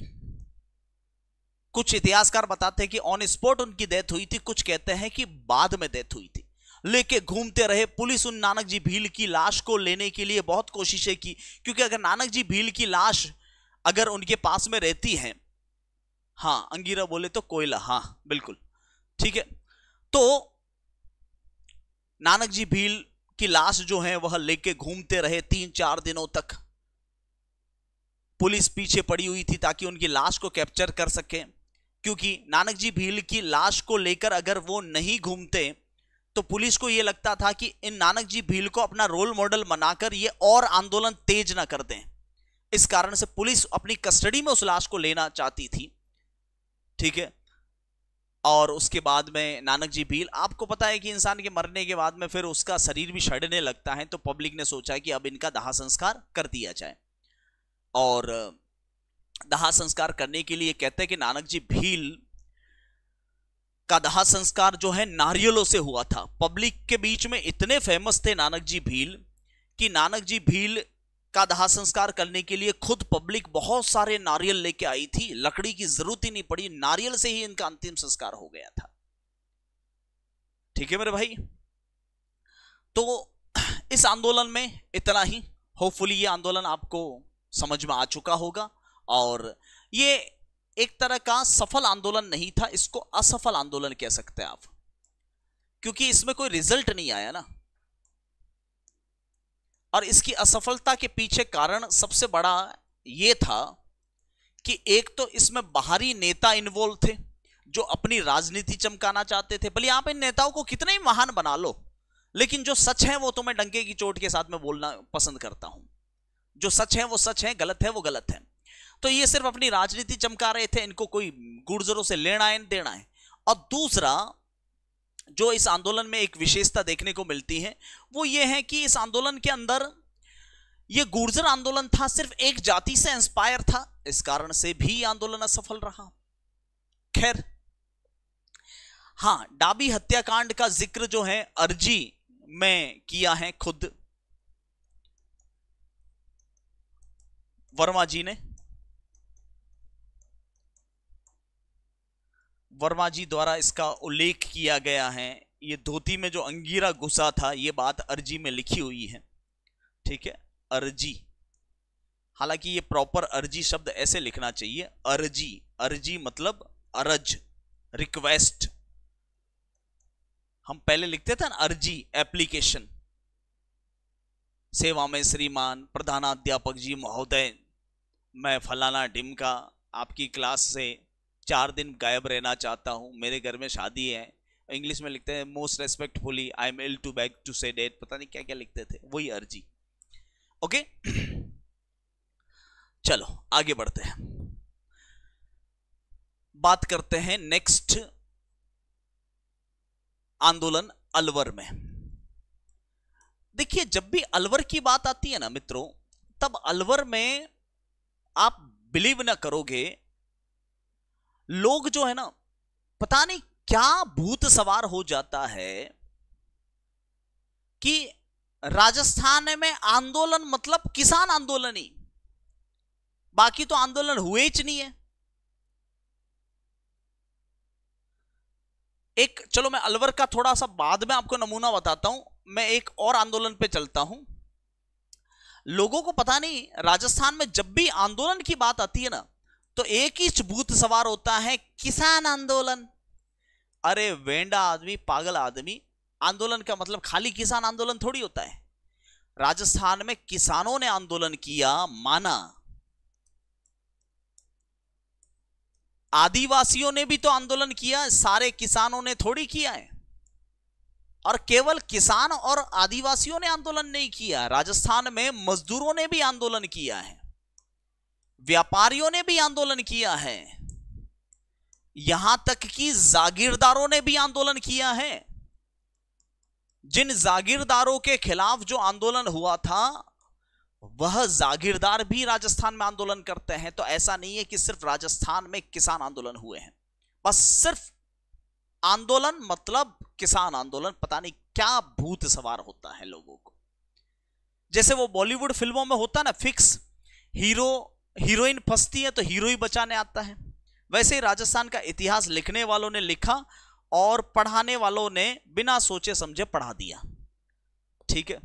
कुछ इतिहासकार बताते हैं कि ऑन स्पॉट उनकी डेथ हुई थी कुछ कहते हैं कि बाद में डेथ हुई थी लेके घूमते रहे पुलिस उन नानक जी भील की लाश को लेने के लिए बहुत कोशिशें की क्योंकि अगर नानक जी भील की लाश अगर उनके पास में रहती है हाँ अंगीरा बोले तो कोयला हाँ बिल्कुल ठीक है तो नानक जी भील की लाश जो है वह लेके घूमते रहे तीन चार दिनों तक पुलिस पीछे पड़ी हुई थी ताकि उनकी लाश को कैप्चर कर सके क्योंकि नानक जी भील की लाश को लेकर अगर वो नहीं घूमते तो पुलिस को ये लगता था कि इन नानक जी भील को अपना रोल मॉडल बनाकर ये और आंदोलन तेज ना कर दें इस कारण से पुलिस अपनी कस्टडी में उस लाश को लेना चाहती थी ठीक है और उसके बाद में नानक जी भील आपको पता है कि इंसान के मरने के बाद में फिर उसका शरीर भी सड़ने लगता है तो पब्लिक ने सोचा कि अब इनका दाह संस्कार कर दिया जाए और दाह संस्कार करने के लिए कहते हैं कि नानक जी भील का दाह संस्कार जो है नारियलों से हुआ था पब्लिक के बीच में इतने फेमस थे नानक जी भील कि नानक जी भील का दाह संस्कार करने के लिए खुद पब्लिक बहुत सारे नारियल लेके आई थी लकड़ी की जरूरत ही नहीं पड़ी नारियल से ही इनका अंतिम संस्कार हो गया था ठीक है मेरे भाई तो इस आंदोलन में इतना ही होपफुली ये आंदोलन आपको समझ में आ चुका होगा और ये एक तरह का सफल आंदोलन नहीं था इसको असफल आंदोलन कह सकते हैं आप क्योंकि इसमें कोई रिजल्ट नहीं आया ना और इसकी असफलता के पीछे कारण सबसे बड़ा ये था कि एक तो इसमें बाहरी नेता इन्वॉल्व थे जो अपनी राजनीति चमकाना चाहते थे भले आप इन नेताओं को कितने ही महान बना लो लेकिन जो सच है वो तो मैं डंके की चोट के साथ में बोलना पसंद करता हूं जो सच है वो सच है गलत है वो गलत है तो ये सिर्फ अपनी राजनीति चमका रहे थे इनको कोई गुर्जरों से लेना है देना है और दूसरा जो इस आंदोलन में एक विशेषता देखने को मिलती है वो ये है कि इस आंदोलन के अंदर ये गुर्जर आंदोलन था सिर्फ एक जाति से इंस्पायर था इस कारण से भी आंदोलन असफल रहा खैर हाँ डाबी हत्याकांड का जिक्र जो है अर्जी में किया है खुद वर्मा जी ने वर्मा जी द्वारा इसका उल्लेख किया गया है ये धोती में जो अंगीरा घुसा था ये बात अर्जी में लिखी हुई है ठीक है अर्जी हालांकि ये प्रॉपर अर्जी शब्द ऐसे लिखना चाहिए अर्जी अर्जी मतलब अरज रिक्वेस्ट हम पहले लिखते थे ना अर्जी एप्लीकेशन सेवा में श्रीमान प्रधानाध्यापक जी महोदय मैं फलाना डिम का आपकी क्लास से चार दिन गायब रहना चाहता हूँ मेरे घर में शादी है इंग्लिश में लिखते हैं most respectfully I am L to back to से डेट पता नहीं क्या क्या लिखते थे वही अर्जी ओके चलो आगे बढ़ते हैं बात करते हैं नेक्स्ट आंदोलन अलवर में देखिए जब भी अलवर की बात आती है ना मित्रों तब अलवर में आप बिलीव ना करोगे लोग जो है ना पता नहीं क्या भूत सवार हो जाता है कि राजस्थान में आंदोलन मतलब किसान आंदोलन ही बाकी तो आंदोलन हुए ही नहीं है एक चलो मैं अलवर का थोड़ा सा बाद में आपको नमूना बताता हूं मैं एक और आंदोलन पे चलता हूं लोगों को पता नहीं राजस्थान में जब भी आंदोलन की बात आती है ना तो एक ही चबूत सवार होता है किसान आंदोलन अरे वेंडा आदमी पागल आदमी आंदोलन का मतलब खाली किसान आंदोलन थोड़ी होता है राजस्थान में किसानों ने आंदोलन किया माना आदिवासियों ने भी तो आंदोलन किया सारे किसानों ने थोड़ी किया है और केवल किसान और आदिवासियों ने आंदोलन नहीं किया राजस्थान में मजदूरों ने भी आंदोलन किया है व्यापारियों ने भी आंदोलन किया है यहां तक कि जागीरदारों ने भी आंदोलन किया है जिन जागीरदारों के खिलाफ जो आंदोलन हुआ था वह जागीरदार भी राजस्थान में आंदोलन करते हैं तो ऐसा नहीं है कि सिर्फ राजस्थान में किसान आंदोलन हुए हैं बस सिर्फ आंदोलन मतलब किसान आंदोलन पता नहीं क्या भूत सवार होता है लोगों को जैसे वो बॉलीवुड फिल्मों में होता ना फिक्स हीरो हीरोइन फंसती है तो हीरो ही बचाने आता है वैसे ही राजस्थान का इतिहास लिखने वालों ने लिखा और पढ़ाने वालों ने बिना सोचे समझे पढ़ा दिया ठीक है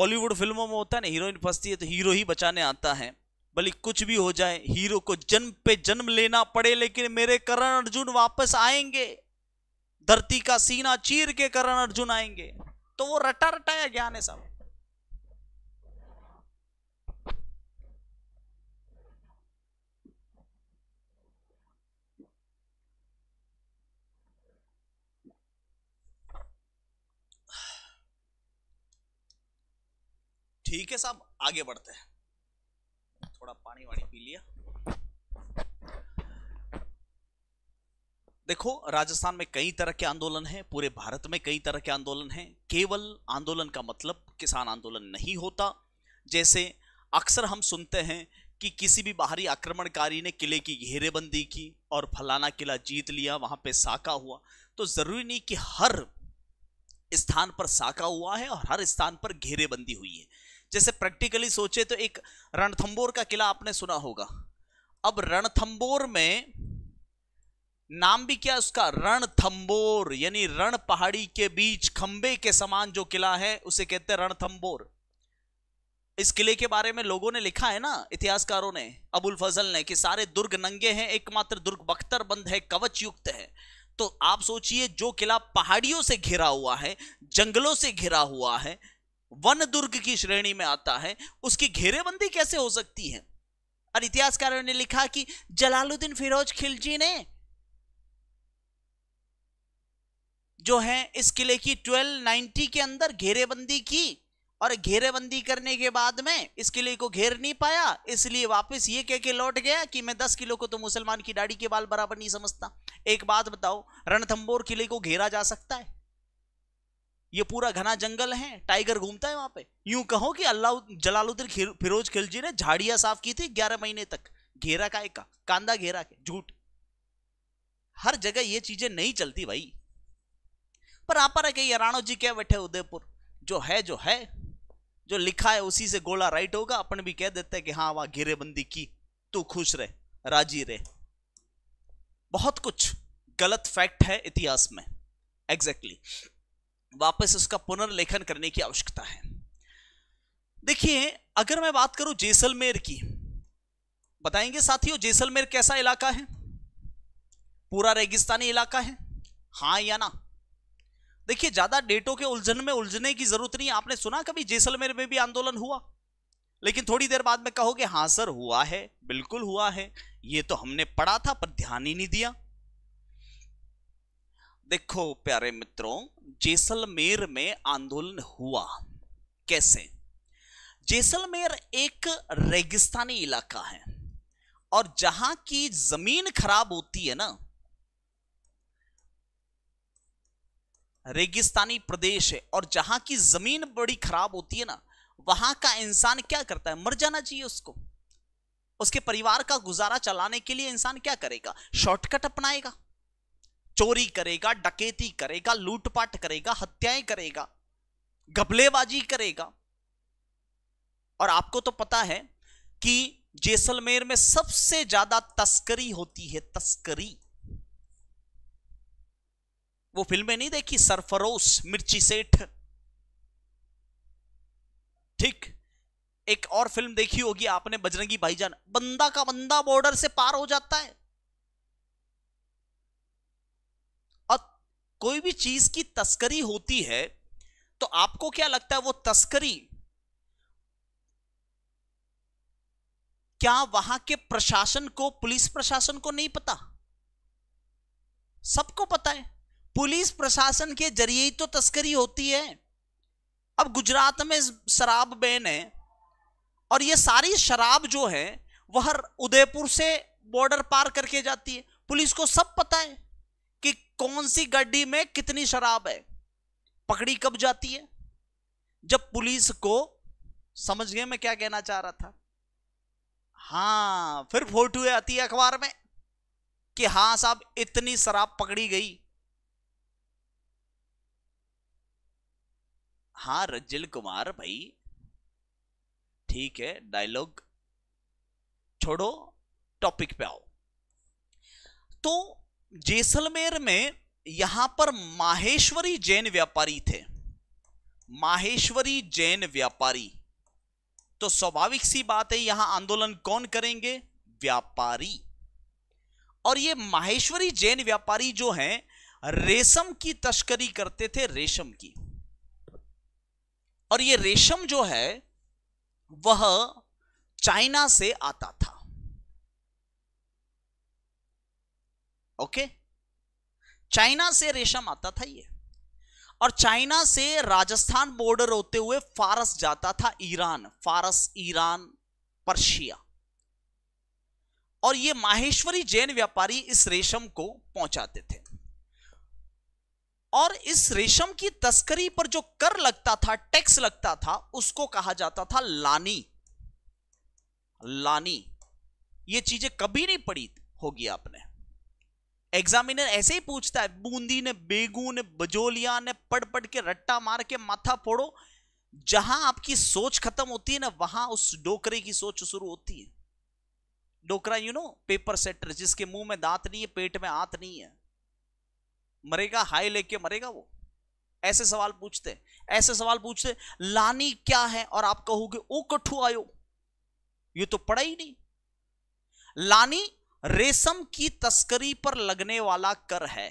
बॉलीवुड फिल्मों में होता है ना हीरोइन फंसती है तो हीरो ही बचाने आता है भले कुछ भी हो जाए हीरो को जन्म पे जन्म लेना पड़े लेकिन मेरे करण अर्जुन वापस आएंगे धरती का सीना चीर के करण अर्जुन आएंगे तो वो रटा रटाया ज्ञान है सब ठीक है साहब आगे बढ़ते हैं थोड़ा पानी वानी पी लिया देखो राजस्थान में कई तरह के आंदोलन हैं पूरे भारत में कई तरह के आंदोलन हैं केवल आंदोलन का मतलब किसान आंदोलन नहीं होता जैसे अक्सर हम सुनते हैं कि किसी भी बाहरी आक्रमणकारी ने किले की घेरेबंदी की और फलाना किला जीत लिया वहां पे साका हुआ तो ज़रूरी नहीं कि हर स्थान पर साका हुआ है और हर स्थान पर घेरेबंदी हुई है जैसे प्रैक्टिकली सोचे तो एक रणथंबोर का किला आपने सुना होगा अब रणथंबोर में नाम भी क्या उसका रणथंबोर यानी रण पहाड़ी के बीच खंबे के समान जो किला है उसे कहते हैं रणथम्बोर इस किले के बारे में लोगों ने लिखा है ना इतिहासकारों ने अबुल फजल ने कि सारे दुर्ग नंगे हैं एकमात्र दुर्ग बख्तर बंद है कवच युक्त है तो आप सोचिए जो किला पहाड़ियों से घिरा हुआ है जंगलों से घिरा हुआ है वन दुर्ग की श्रेणी में आता है उसकी घेरेबंदी कैसे हो सकती है और इतिहासकारों ने लिखा कि जलालुद्दीन फिरोज खिलजी ने जो है इस किले की 1290 के अंदर घेरेबंदी की और घेरेबंदी करने के बाद में इस किले को घेर नहीं पाया इसलिए वापस ये कह के लौट गया कि मैं दस किलो को तो मुसलमान की दाढ़ी के बाल बराबर नहीं समझता एक बात बताओ रणथंबोर किले को घेरा जा सकता है ये पूरा घना जंगल है टाइगर घूमता है वहां पे यूं कहो कि अल्लाह जलालुद्दीन फिरोज खिलजी ने झाड़ियां साफ की थी ग्यारह महीने तक घेरा का एक कांदा घेरा के झूठ हर जगह ये चीजें नहीं चलती भाई पर आप कि राणो जी क्या बैठे उदयपुर जो है जो है जो लिखा है उसी से गोला राइट होगा अपन भी कह देते हैं कि हाँ वहां घेरेबंदी की तू खुश रहे राजी रहे बहुत कुछ गलत फैक्ट है इतिहास में एग्जैक्टली exactly. वापस उसका पुनर्लेखन करने की आवश्यकता है देखिए अगर मैं बात करूं जैसलमेर की बताएंगे साथियों जैसलमेर कैसा इलाका है पूरा रेगिस्तानी इलाका है हाँ या ना देखिए ज्यादा डेटों के उलझन में उलझने की जरूरत नहीं आपने सुना कभी जैसलमेर में भी आंदोलन हुआ लेकिन थोड़ी देर बाद में कहोगे हाँ सर हुआ है बिल्कुल हुआ है ये तो हमने पढ़ा था पर ध्यान ही नहीं दिया देखो प्यारे मित्रों जैसलमेर में आंदोलन हुआ कैसे जैसलमेर एक रेगिस्तानी इलाका है और जहां की जमीन खराब होती है ना रेगिस्तानी प्रदेश है और जहां की ज़मीन बड़ी खराब होती है ना वहां का इंसान क्या करता है मर जाना चाहिए उसको उसके परिवार का गुजारा चलाने के लिए इंसान क्या करेगा शॉर्टकट अपनाएगा चोरी करेगा डकैती करेगा लूटपाट करेगा हत्याएं करेगा गबलेबाजी करेगा और आपको तो पता है कि जैसलमेर में सबसे ज्यादा तस्करी होती है तस्करी वो फिल्में नहीं देखी सरफरोश मिर्ची सेठ ठीक एक और फिल्म देखी होगी आपने बजरंगी भाईजान बंदा का बंदा बॉर्डर से पार हो जाता है और कोई भी चीज की तस्करी होती है तो आपको क्या लगता है वो तस्करी क्या वहां के प्रशासन को पुलिस प्रशासन को नहीं पता सबको पता है पुलिस प्रशासन के जरिए ही तो तस्करी होती है अब गुजरात में शराब बैन है और ये सारी शराब जो है वह उदयपुर से बॉर्डर पार करके जाती है पुलिस को सब पता है कि कौन सी गड्डी में कितनी शराब है पकड़ी कब जाती है जब पुलिस को समझ गए मैं क्या कहना चाह रहा था हाँ फिर फोटो आती है अखबार में कि हाँ साहब इतनी शराब पकड़ी गई हाँ रज्जिल कुमार भाई ठीक है डायलॉग छोड़ो टॉपिक पे आओ तो जैसलमेर में यहां पर माहेश्वरी जैन व्यापारी थे माहेश्वरी जैन व्यापारी तो स्वाभाविक सी बात है यहां आंदोलन कौन करेंगे व्यापारी और ये माहेश्वरी जैन व्यापारी जो हैं रेशम की तस्करी करते थे रेशम की और ये रेशम जो है वह चाइना से आता था ओके चाइना से रेशम आता था ये और चाइना से राजस्थान बॉर्डर होते हुए फारस जाता था ईरान फारस ईरान पर्शिया और ये माहेश्वरी जैन व्यापारी इस रेशम को पहुंचाते थे और इस रेशम की तस्करी पर जो कर लगता था टैक्स लगता था उसको कहा जाता था लानी लानी ये चीजें कभी नहीं पड़ी होगी आपने एग्जामिनर ऐसे ही पूछता है बूंदी ने बेगू ने बजोलिया ने पड़ पड़ के रट्टा मार के माथा फोड़ो जहां आपकी सोच खत्म होती है ना वहां उस डोकरे की सोच शुरू होती है डोकरा यू नो पेपर सेटर जिसके मुंह में दांत नहीं है पेट में आंत नहीं है मरेगा हाई लेके मरेगा वो ऐसे सवाल पूछते ऐसे सवाल पूछते लानी क्या है और आप कहोगे ओ कठू आयो ये तो पड़ा ही नहीं लानी रेशम की तस्करी पर लगने वाला कर है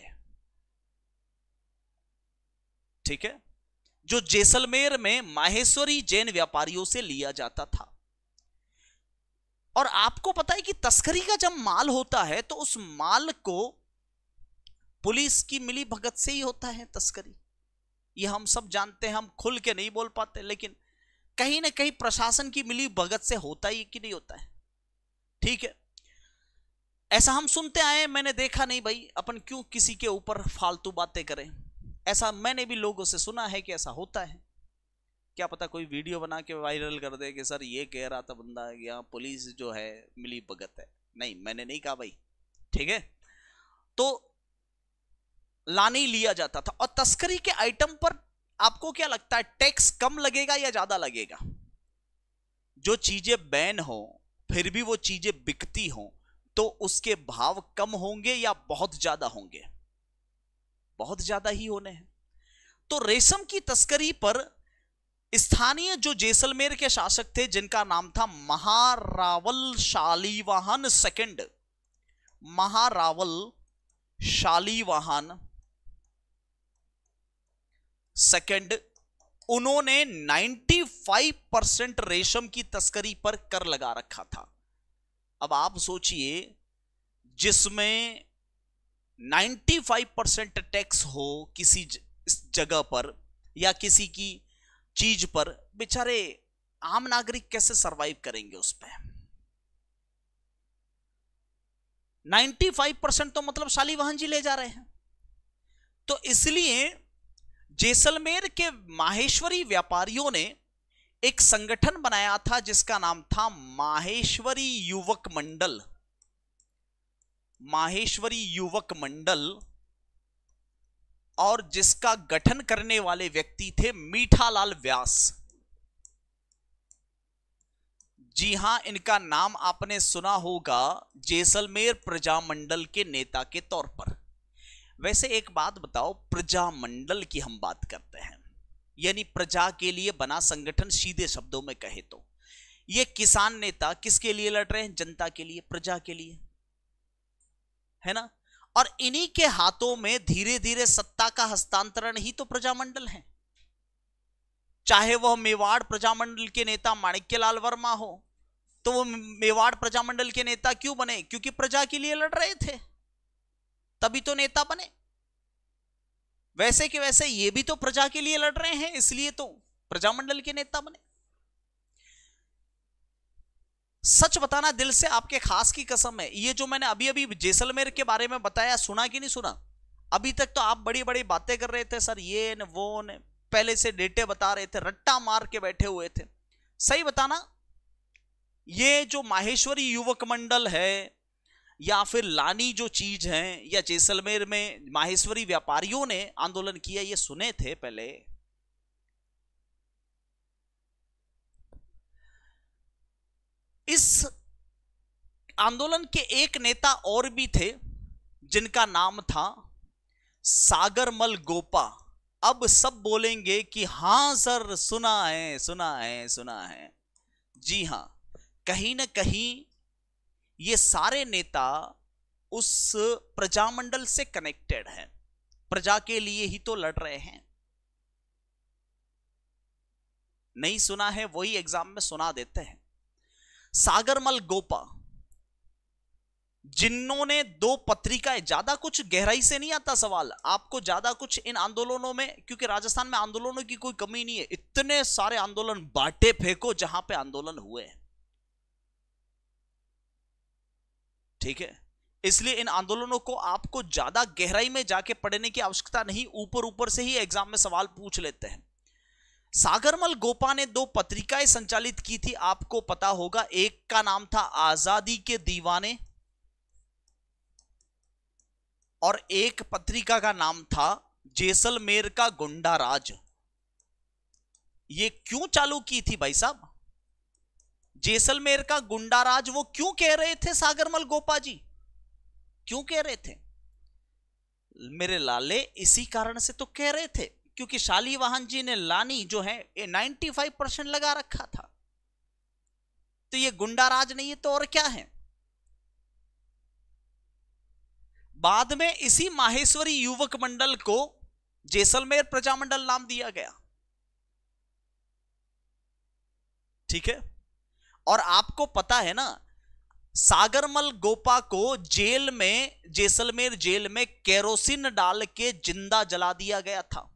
ठीक है जो जैसलमेर में माहेश्वरी जैन व्यापारियों से लिया जाता था और आपको पता है कि तस्करी का जब माल होता है तो उस माल को पुलिस की मिली भगत से ही होता है तस्करी ये हम सब जानते हैं हम खुल के नहीं बोल पाते लेकिन कहीं ना कहीं प्रशासन की मिली भगत से होता ही कि नहीं होता है ठीक है ऐसा हम सुनते आए मैंने देखा नहीं भाई अपन क्यों किसी के ऊपर फालतू बातें करें ऐसा मैंने भी लोगों से सुना है कि ऐसा होता है क्या पता कोई वीडियो बना के वायरल कर दे कि सर ये कह रहा था बंदा यहाँ पुलिस जो है मिली भगत है नहीं मैंने नहीं कहा भाई ठीक है तो लाने लिया जाता था और तस्करी के आइटम पर आपको क्या लगता है टैक्स कम लगेगा या ज्यादा लगेगा जो चीजें बैन हो फिर भी वो चीजें बिकती हों तो उसके भाव कम होंगे या बहुत ज्यादा होंगे बहुत ज्यादा ही होने हैं तो रेशम की तस्करी पर स्थानीय जो जैसलमेर के शासक थे जिनका नाम था महारावल शालीवाहन सेकंड महारावल शालीवाहन सेकंड उन्होंने 95 परसेंट रेशम की तस्करी पर कर लगा रखा था अब आप सोचिए जिसमें 95 परसेंट टैक्स हो किसी जगह पर या किसी की चीज पर बेचारे आम नागरिक कैसे सरवाइव करेंगे उस पर 95 परसेंट तो मतलब शालीवाहन जी ले जा रहे हैं तो इसलिए जैसलमेर के माहेश्वरी व्यापारियों ने एक संगठन बनाया था जिसका नाम था माहेश्वरी युवक मंडल माहेश्वरी युवक मंडल और जिसका गठन करने वाले व्यक्ति थे मीठालाल व्यास जी हां इनका नाम आपने सुना होगा जैसलमेर प्रजा मंडल के नेता के तौर पर वैसे एक बात बताओ प्रजामंडल की हम बात करते हैं यानी प्रजा के लिए बना संगठन सीधे शब्दों में कहे तो ये किसान नेता किसके लिए लड़ रहे हैं जनता के लिए प्रजा के लिए है ना और इन्हीं के हाथों में धीरे धीरे सत्ता का हस्तांतरण ही तो प्रजामंडल है चाहे वह मेवाड़ प्रजामंडल के नेता माणिक्यलाल वर्मा हो तो वो मेवाड़ प्रजामंडल के नेता क्यों बने क्योंकि प्रजा के लिए लड़ रहे थे तभी तो नेता बने वैसे कि वैसे ये भी तो प्रजा के लिए लड़ रहे हैं इसलिए तो प्रजामंडल के नेता बने सच बताना दिल से आपके खास की कसम है ये जो मैंने अभी अभी जैसलमेर के बारे में बताया सुना कि नहीं सुना अभी तक तो आप बड़ी बड़ी बातें कर रहे थे सर ये न वो न पहले से डेटे बता रहे थे रट्टा मार के बैठे हुए थे सही बताना ये जो माहेश्वरी युवक मंडल है या फिर लानी जो चीज है या जैसलमेर में माहेश्वरी व्यापारियों ने आंदोलन किया ये सुने थे पहले इस आंदोलन के एक नेता और भी थे जिनका नाम था सागरमल गोपा अब सब बोलेंगे कि हां सर सुना है सुना है सुना है जी हां कहीं ना कहीं ये सारे नेता उस प्रजामंडल से कनेक्टेड हैं प्रजा के लिए ही तो लड़ रहे हैं नहीं सुना है वही एग्जाम में सुना देते हैं सागरमल गोपा जिन्होंने दो पत्रिकाएं ज्यादा कुछ गहराई से नहीं आता सवाल आपको ज्यादा कुछ इन आंदोलनों में क्योंकि राजस्थान में आंदोलनों की कोई कमी नहीं है इतने सारे आंदोलन बांटे फेंको जहां पे आंदोलन हुए हैं ठीक है इसलिए इन आंदोलनों को आपको ज्यादा गहराई में जाके पढ़ने की आवश्यकता नहीं ऊपर ऊपर से ही एग्जाम में सवाल पूछ लेते हैं सागरमल गोपा ने दो पत्रिकाएं संचालित की थी आपको पता होगा एक का नाम था आजादी के दीवाने और एक पत्रिका का नाम था जैसलमेर का गुंडा राज ये क्यों चालू की थी भाई साहब जैसलमेर का गुंडाराज वो क्यों कह रहे थे सागरमल गोपा जी क्यों कह रहे थे मेरे लाले इसी कारण से तो कह रहे थे क्योंकि शाली वाहन जी ने लानी जो है ये 95 परसेंट लगा रखा था तो ये गुंडाराज नहीं है तो और क्या है बाद में इसी माहेश्वरी युवक मंडल को जैसलमेर प्रजामंडल नाम दिया गया ठीक है और आपको पता है ना सागरमल गोपा को जेल में जैसलमेर जेल में केरोसिन डाल के जिंदा जला दिया गया था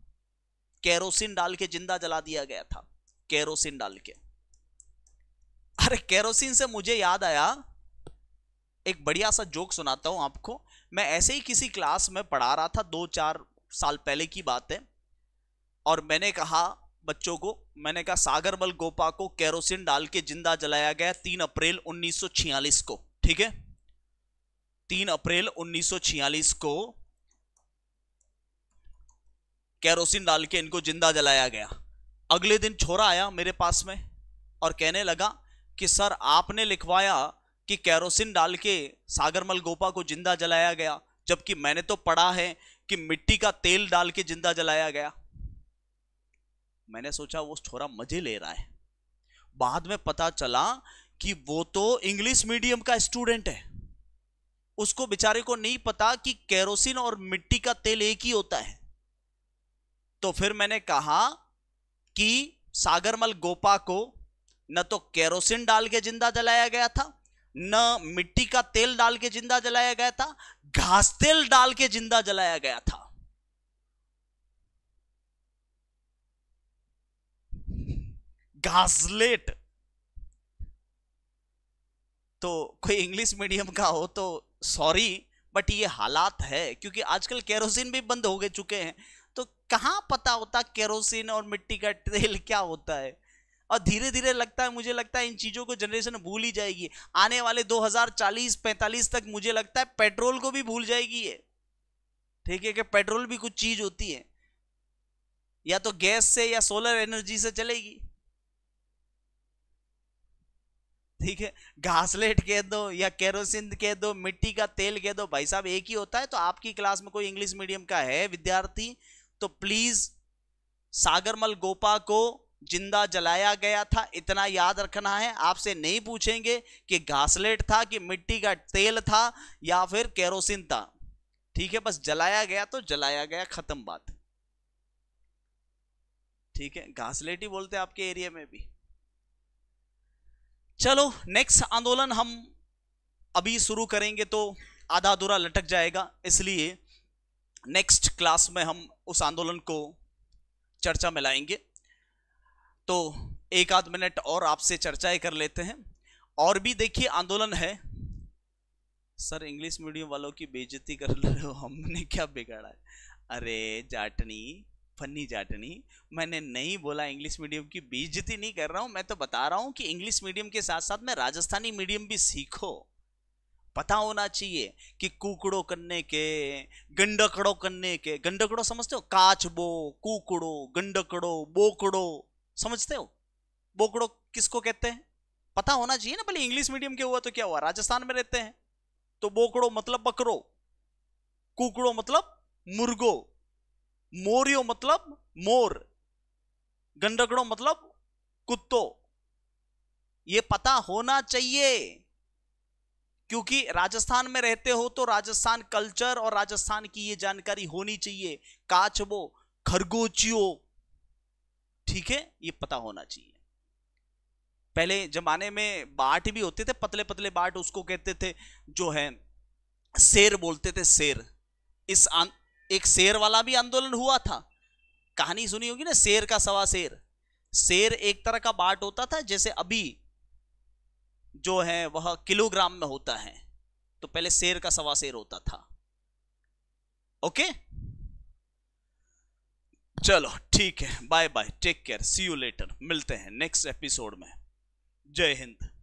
केरोसिन डाल के जिंदा जला दिया गया था केरोसिन डाल के अरे केरोसिन से मुझे याद आया एक बढ़िया सा जोक सुनाता हूं आपको मैं ऐसे ही किसी क्लास में पढ़ा रहा था दो चार साल पहले की बात है और मैंने कहा बच्चों को मैंने कहा सागर बल गोपा को केरोसिन डाल के जिंदा जलाया गया तीन अप्रैल 1946 को ठीक है तीन अप्रैल 1946 को केरोसिन डाल के इनको जिंदा जलाया गया अगले दिन छोरा आया मेरे पास में और कहने लगा कि सर आपने लिखवाया कि कैरोसिन डाल के सागरमल गोपा को जिंदा जलाया गया जबकि मैंने तो पढ़ा है कि मिट्टी का तेल डाल के जिंदा जलाया गया मैंने सोचा वो छोरा मजे ले रहा है बाद में पता चला कि वो तो इंग्लिश मीडियम का स्टूडेंट है उसको बेचारे को नहीं पता कि केरोसिन और मिट्टी का तेल एक ही होता है तो फिर मैंने कहा कि सागरमल गोपा को न तो केरोसिन डाल के जिंदा जलाया गया था न मिट्टी का तेल डाल के जिंदा जलाया गया था घास तेल डाल के जिंदा जलाया गया था घासलेट तो कोई इंग्लिश मीडियम का हो तो सॉरी बट ये हालात है क्योंकि आजकल केरोसिन भी बंद हो गए चुके हैं तो कहाँ पता होता केरोसिन और मिट्टी का तेल क्या होता है और धीरे धीरे लगता है मुझे लगता है इन चीज़ों को जनरेशन भूल ही जाएगी आने वाले 2040-45 तक मुझे लगता है पेट्रोल को भी भूल जाएगी ये ठीक है कि पेट्रोल भी कुछ चीज़ होती है या तो गैस से या सोलर एनर्जी से चलेगी ठीक है घासलेट कह दो या केरोसिन कह दो मिट्टी का तेल कह दो भाई साहब एक ही होता है तो आपकी क्लास में कोई इंग्लिश मीडियम का है विद्यार्थी तो प्लीज सागरमल गोपा को जिंदा जलाया गया था इतना याद रखना है आपसे नहीं पूछेंगे कि घासलेट था कि मिट्टी का तेल था या फिर केरोसिन था ठीक है बस जलाया गया तो जलाया गया खत्म बात ठीक है घासलेट ही बोलते हैं आपके एरिया में भी चलो नेक्स्ट आंदोलन हम अभी शुरू करेंगे तो आधा अधूरा लटक जाएगा इसलिए नेक्स्ट क्लास में हम उस आंदोलन को चर्चा में लाएंगे तो एक आध मिनट और आपसे चर्चाएं कर लेते हैं और भी देखिए आंदोलन है सर इंग्लिश मीडियम वालों की बेइज्जती कर रहे हो हमने क्या बिगाड़ा है अरे जाटनी फनी जाटनी मैंने नहीं बोला इंग्लिश मीडियम की बेइज्जती नहीं कर रहा हूँ मैं तो बता रहा हूँ कि इंग्लिश मीडियम के साथ साथ में राजस्थानी मीडियम भी सीखो पता होना चाहिए कि कुकड़ो करने के गंडकड़ो करने के गंडकड़ो समझते हो बो कुकड़ो गंडकड़ो बोकड़ो समझते हो बोकड़ो किसको कहते हैं पता होना चाहिए ना भले इंग्लिश मीडियम के हुआ तो क्या हुआ राजस्थान में रहते हैं तो बोकड़ो मतलब बकरो कुकड़ो मतलब मुर्गो मोरियो मतलब मोर गंडकड़ो मतलब कुत्तो ये पता होना चाहिए क्योंकि राजस्थान में रहते हो तो राजस्थान कल्चर और राजस्थान की ये जानकारी होनी चाहिए काचबो खरगोचियो ठीक है ये पता होना चाहिए पहले जमाने में बाट भी होते थे पतले पतले बाट उसको कहते थे जो है शेर बोलते थे शेर इस आं, एक शेर वाला भी आंदोलन हुआ था कहानी सुनी होगी ना शेर का सवा शेर शेर एक तरह का बाट होता था जैसे अभी जो है वह किलोग्राम में होता है तो पहले शेर का सवा शेर होता था ओके चलो ठीक है bye bye take care see you later मिलते हैं नेक्स्ट एपिसोड में जय हिंद